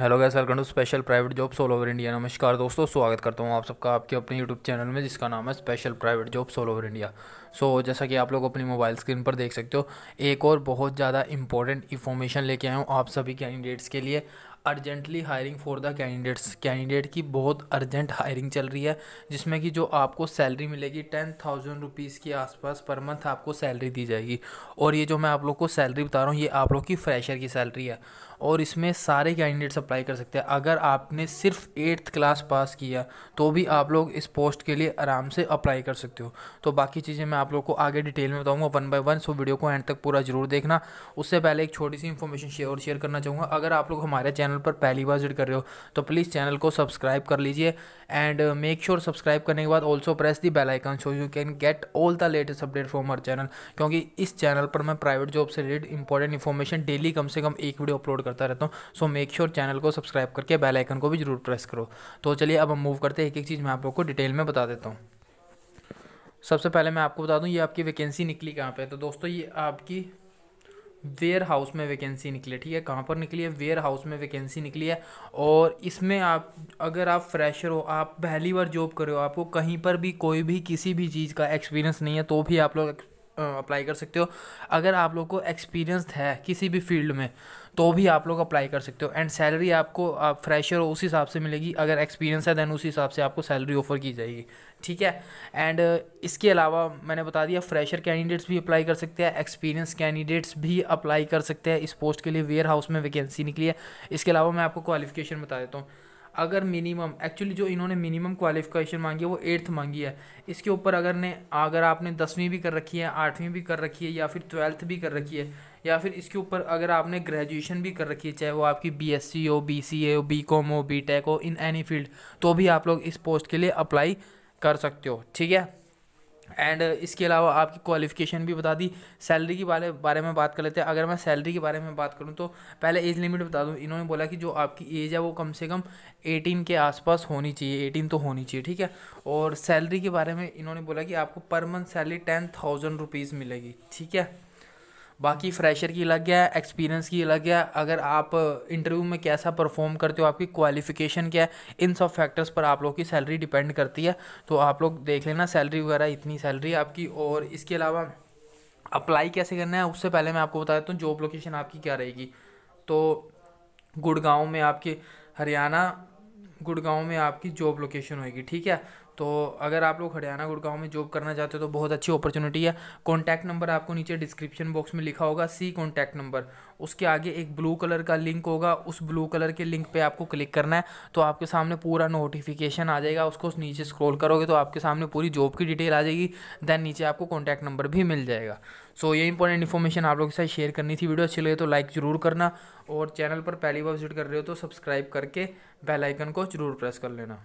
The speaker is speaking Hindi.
hello guys welcome to special private jobs all over India नमस्कार दोस्तों स्वागत करता हूँ आप सबका आपके अपने यूट्यूब चैनल में जिसका नाम है special private jobs all over India so जैसा कि आप लोग अपनी मोबाइल स्क्रीन पर देख सकते हो एक और बहुत ज़्यादा इंपॉर्टेंट इन्फॉर्मेशन लेके आया हूँ आप सभी कैंडिडेट्स के लिए urgently hiring for the candidates candidate की बहुत अर्जेंट हायरिंग चल रही है जिसमें कि जो आपको सैलरी मिलेगी टेन थाउजेंड रुपीज़ के आसपास पर मंथ आपको सैलरी दी जाएगी और ये जो मैं आप लोग को सैलरी बता रहा हूँ ये आप लोग की फ्रेशर की सैलरी है और इसमें सारे कैंडिडेट्स अप्लाई कर सकते हैं अगर आपने सिर्फ एट्थ क्लास पास किया तो भी आप लोग इस पोस्ट के लिए आराम से अप्लाई कर सकते हो तो बाकी चीज़ें मैं आप लोग को आगे डिटेल में बताऊँगा one by one so video को एंड तक पूरा जरूर देखना उससे पहले एक छोटी सी इन्फॉर्मेशन शेयर और शेयर करना चाहूँगा अगर आप लोग हमारे चैनल चैनल पर पहली बार विजिट कर रहे हो तो प्लीज़ चैनल को सब्सक्राइब कर लीजिए एंड मेक श्योर सब्सक्राइब करने के बाद also press the bell icon so you can get all the latest update from हर चैनल क्योंकि इस चैनल पर मैं प्राइवेट जॉब से रिलेटेड इंपॉर्टेंट इन्फॉर्मेशन डेली कम से कम एक वीडियो अपलोड करता रहता हूँ सो मेक श्योर चैनल को सब्सक्राइब करके बेल आइकन को भी जरूर प्रेस करो तो चलिए अब हम मूव करते हैं एक एक चीज़ मैं आप लोग को डिटेल में बता देता हूँ सबसे पहले मैं आपको बता दूं ये आपकी वैकेंसी निकली कहाँ पे तो दोस्तों ये आपकी वेयर हाउस में वैकेंसी निकली है ठीक है कहाँ पर निकली है वेयर हाउस में वैकेंसी निकली है और इसमें आप अगर आप फ्रेशर हो आप पहली बार जॉब कर रहे हो आपको कहीं पर भी कोई भी किसी भी चीज़ का एक्सपीरियंस नहीं है तो भी आप लोग अप्लाई कर सकते हो अगर आप लोग को एक्सपीरियंस है किसी भी फील्ड में तो भी आप लोग अप्लाई कर सकते हो एंड सैलरी आपको आप फ्रेशर हो उस हिसाब से मिलेगी अगर एक्सपीरियंस है दैन उसी हिसाब से आपको सैलरी ऑफर की जाएगी ठीक है एंड इसके अलावा मैंने बता दिया फ्रेशर कैंडिडेट्स भी अप्लाई कर सकते हैं एक्सपीरियंस कैंडिडेट्स भी अप्लाई कर सकते हैं इस पोस्ट के लिए वेयर हाउस में वैकेंसी निकली है इसके अलावा मैं आपको क्वालिफिकेशन बता देता हूँ अगर मिनिमम एक्चुअली जो इन्होंने मिनिमम क्वालिफिकेशन मांगी है वो एट्थ मांगी है इसके ऊपर अगर ने अगर आपने दसवीं भी कर रखी है आठवीं भी कर रखी है या फिर ट्वेल्थ भी कर रखी है या फिर इसके ऊपर अगर आपने ग्रेजुएशन भी कर रखी है चाहे वो आपकी बी एस सी हो बी सी ए हो बी कॉम हो बी टेक हो इन एनी फील्ड तो भी आप लोग इस पोस्ट के लिए अप्लाई कर सकते हो ठीक है एंड इसके अलावा आपकी क्वालिफिकेशन भी बता दी सैलरी के बारे बारे में बात कर लेते हैं अगर मैं सैलरी के बारे में बात करूँ तो पहले एज लिमिट बता दूँ इन्होंने बोला कि जो आपकी एज है वो कम से कम एटीन के आसपास होनी चाहिए एटीन तो होनी चाहिए ठीक है और सैलरी के बारे में इन्होंने बोला कि आपको पर month salary ten thousand rupees मिलेगी ठीक है बाकी फ्रेशर की अलग है एक्सपीरियंस की अलग है अगर आप इंटरव्यू में कैसा परफॉर्म करते हो आपकी क्वालिफिकेशन क्या है इन सब फैक्टर्स पर आप लोग की सैलरी डिपेंड करती है तो आप लोग देख लेना सैलरी वगैरह इतनी सैलरी आपकी और इसके अलावा अप्लाई कैसे करना है उससे पहले मैं आपको बता देता हूँ जॉब लोकेशन आपकी क्या रहेगी तो गुड़गांव में आपके हरियाणा गुड़गांव में आपकी जॉब लोकेशन होगी ठीक है तो अगर आप लोग हरियाणा गुड़गांव में जॉब करना चाहते हो तो बहुत अच्छी अपॉर्चुनिटी है कॉन्टैक्ट नंबर आपको नीचे डिस्क्रिप्शन बॉक्स में लिखा होगा सी कॉन्टैक्ट नंबर उसके आगे एक ब्लू कलर का लिंक होगा उस ब्लू कलर के लिंक पे आपको क्लिक करना है तो आपके सामने पूरा नोटिफिकेशन आ जाएगा उसको नीचे स्क्रॉल करोगे तो आपके सामने पूरी जॉब की डिटेल आ जाएगी देन नीचे आपको कॉन्टैक्ट नंबर भी मिल जाएगा सो ये इंपॉर्टेंट इन्फॉर्मेशन आप लोग के साथ शेयर करनी थी वीडियो अच्छी लगे तो लाइक ज़रूर करना और चैनल पर पहली बार विजिट कर रहे हो तो सब्सक्राइब करके बेलाइकन को जरूर प्रेस कर लेना